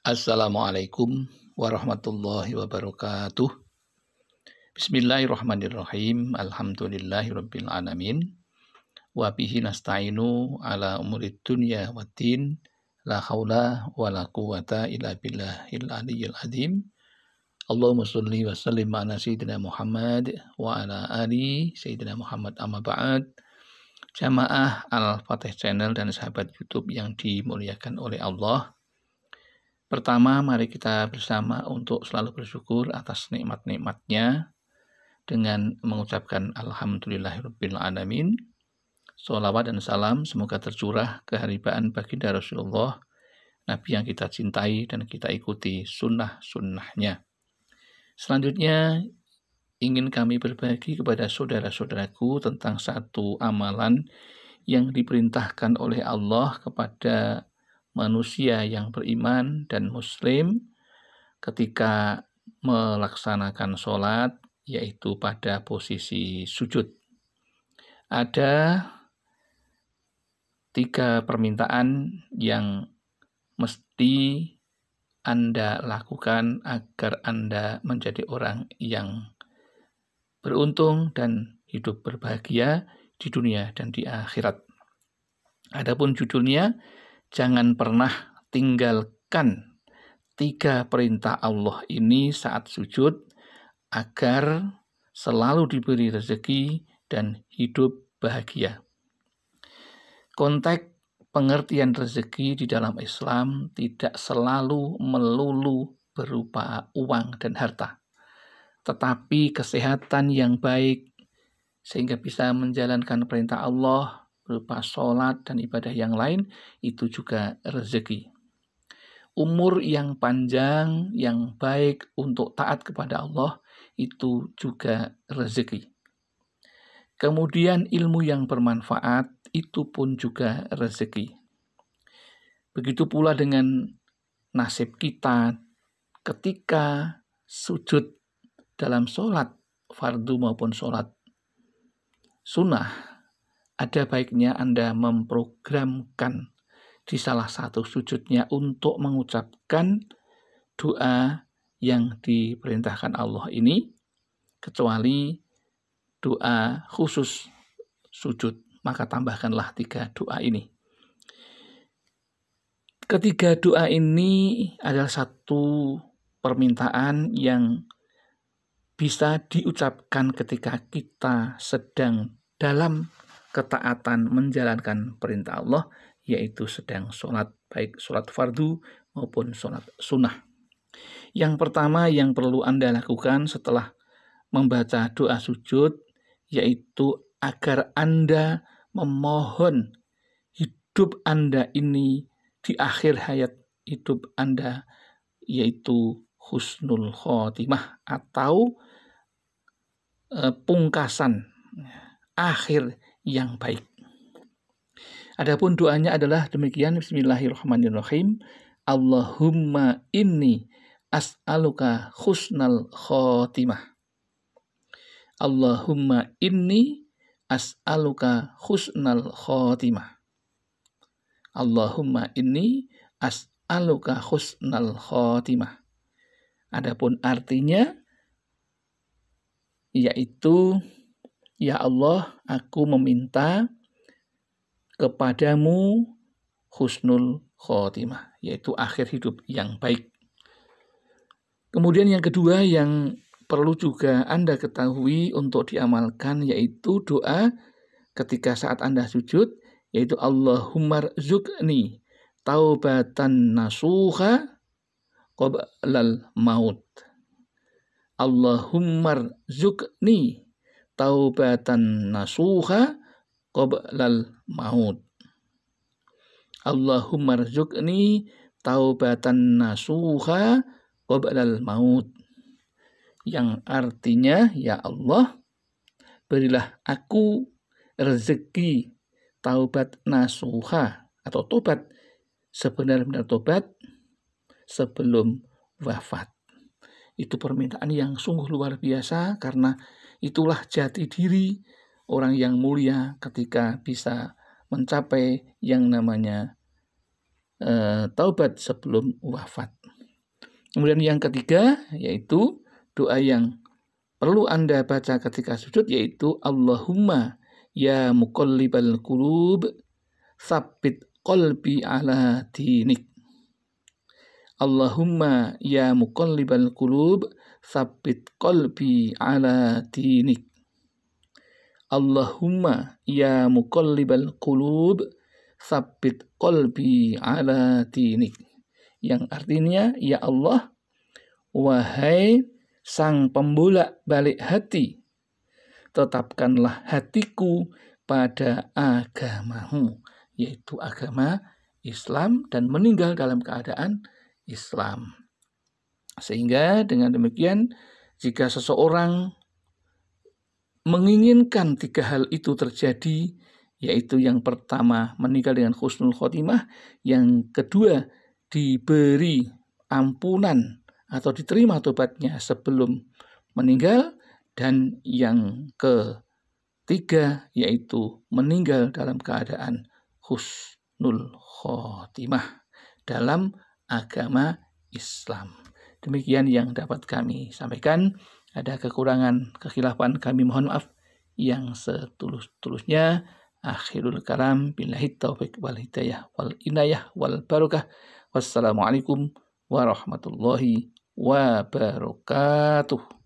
Assalamualaikum warahmatullahi wabarakatuh. Bismillahirrahmanirrahim. Alhamdulillahirabbil alamin. Wa bihi nasta'inu ala umurid dunya waddin. La haula wa la quwata illa billahil aliyyil azim. Allahumma shalli wa sallim ala sayyidina Muhammad wa ala ali sayyidina Muhammad amma ba'd. Jamaah Al-Fatih Channel dan sahabat YouTube yang dimuliakan oleh Allah Pertama, mari kita bersama untuk selalu bersyukur atas nikmat-nikmatnya dengan mengucapkan Alhamdulillahirrabbilalamin. Salawat dan salam semoga tercurah keharibaan baginda Rasulullah, Nabi yang kita cintai dan kita ikuti sunnah-sunnahnya. Selanjutnya, ingin kami berbagi kepada saudara-saudaraku tentang satu amalan yang diperintahkan oleh Allah kepada manusia yang beriman dan muslim ketika melaksanakan sholat yaitu pada posisi sujud. Ada tiga permintaan yang mesti Anda lakukan agar Anda menjadi orang yang beruntung dan hidup berbahagia di dunia dan di akhirat. Adapun judulnya Jangan pernah tinggalkan tiga perintah Allah ini saat sujud agar selalu diberi rezeki dan hidup bahagia. Konteks pengertian rezeki di dalam Islam tidak selalu melulu berupa uang dan harta, tetapi kesehatan yang baik sehingga bisa menjalankan perintah Allah, berupa sholat dan ibadah yang lain, itu juga rezeki. Umur yang panjang, yang baik untuk taat kepada Allah, itu juga rezeki. Kemudian ilmu yang bermanfaat, itu pun juga rezeki. Begitu pula dengan nasib kita ketika sujud dalam sholat fardu maupun sholat sunnah ada baiknya Anda memprogramkan di salah satu sujudnya untuk mengucapkan doa yang diperintahkan Allah ini, kecuali doa khusus sujud, maka tambahkanlah tiga doa ini. Ketiga doa ini adalah satu permintaan yang bisa diucapkan ketika kita sedang dalam ketaatan menjalankan perintah Allah yaitu sedang sholat baik sholat fardu maupun sholat sunnah. Yang pertama yang perlu Anda lakukan setelah membaca doa sujud yaitu agar Anda memohon hidup Anda ini di akhir hayat hidup Anda yaitu husnul khotimah atau e, pungkasan ya, akhir yang baik. Adapun doanya adalah demikian bismillahirrahmanirrahim. Allahumma inni as'aluka husnal khotimah. Allahumma inni as'aluka husnal khotimah. Allahumma inni as'aluka husnal khotimah. Adapun artinya yaitu Ya Allah, aku meminta kepadamu husnul khotimah, yaitu akhir hidup yang baik. Kemudian yang kedua yang perlu juga Anda ketahui untuk diamalkan yaitu doa ketika saat Anda sujud yaitu Allahumma zukni taubatan nasuha qoblal maut. Allahumma zukni taubatan nasuha qoblal maut. Allahumma rzuqni taubatan nasuha qoblal maut. Yang artinya, Ya Allah, berilah aku rezeki taubat nasuha atau tobat sebenar-benar tobat sebelum wafat. Itu permintaan yang sungguh luar biasa karena itulah jati diri orang yang mulia ketika bisa mencapai yang namanya e, taubat sebelum wafat. Kemudian yang ketiga yaitu doa yang perlu Anda baca ketika sujud yaitu Allahumma ya muqallibal qulub sabbit qalbi ala dinik. Allahumma ya muqallibal qulub sabit qalbi ala dinik. Allahumma ya muqallibal qulub sabit qalbi ala dinik. Yang artinya ya Allah wahai sang pembolak balik hati tetapkanlah hatiku pada agamamu yaitu agama Islam dan meninggal dalam keadaan Islam. Sehingga dengan demikian jika seseorang menginginkan tiga hal itu terjadi, yaitu yang pertama menikah dengan khusnul khotimah, yang kedua diberi ampunan atau diterima tobatnya sebelum meninggal, dan yang ketiga yaitu meninggal dalam keadaan khusnul khotimah dalam agama Islam. Demikian yang dapat kami sampaikan. Ada kekurangan, kekhilafan kami mohon maaf yang setulus-tulusnya. Akhirul kalam billahi taufik wal hidayah wal inayah wal barokah. Wassalamualaikum warahmatullahi wabarakatuh.